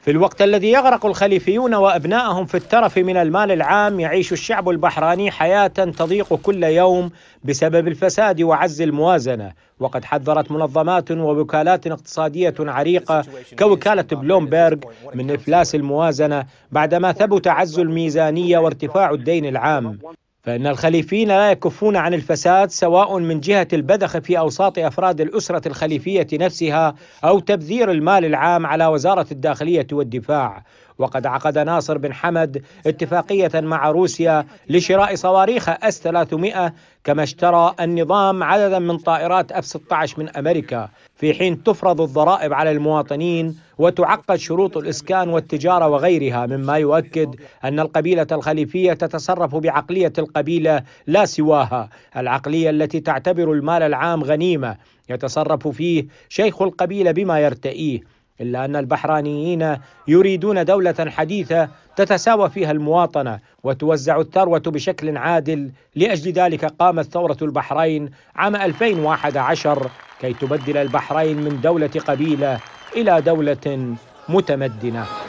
في الوقت الذي يغرق الخليفيون وابنائهم في الترف من المال العام يعيش الشعب البحراني حياه تضيق كل يوم بسبب الفساد وعز الموازنه وقد حذرت منظمات ووكالات اقتصاديه عريقه كوكاله بلومبرغ من افلاس الموازنه بعدما ثبت عز الميزانيه وارتفاع الدين العام فإن الخليفيين لا يكفون عن الفساد سواء من جهة البذخ في أوساط أفراد الأسرة الخليفية نفسها أو تبذير المال العام على وزارة الداخلية والدفاع وقد عقد ناصر بن حمد اتفاقية مع روسيا لشراء صواريخ أس 300 كما اشترى النظام عددا من طائرات أف 16 من أمريكا في حين تفرض الضرائب على المواطنين وتعقد شروط الإسكان والتجارة وغيرها مما يؤكد أن القبيلة الخليفية تتصرف بعقلية القبيلة لا سواها العقلية التي تعتبر المال العام غنيمة يتصرف فيه شيخ القبيلة بما يرتئيه إلا أن البحرانيين يريدون دولة حديثة تتساوى فيها المواطنة وتوزع الثروة بشكل عادل لأجل ذلك قامت ثورة البحرين عام 2011 كي تبدل البحرين من دولة قبيلة إلى دولة متمدنة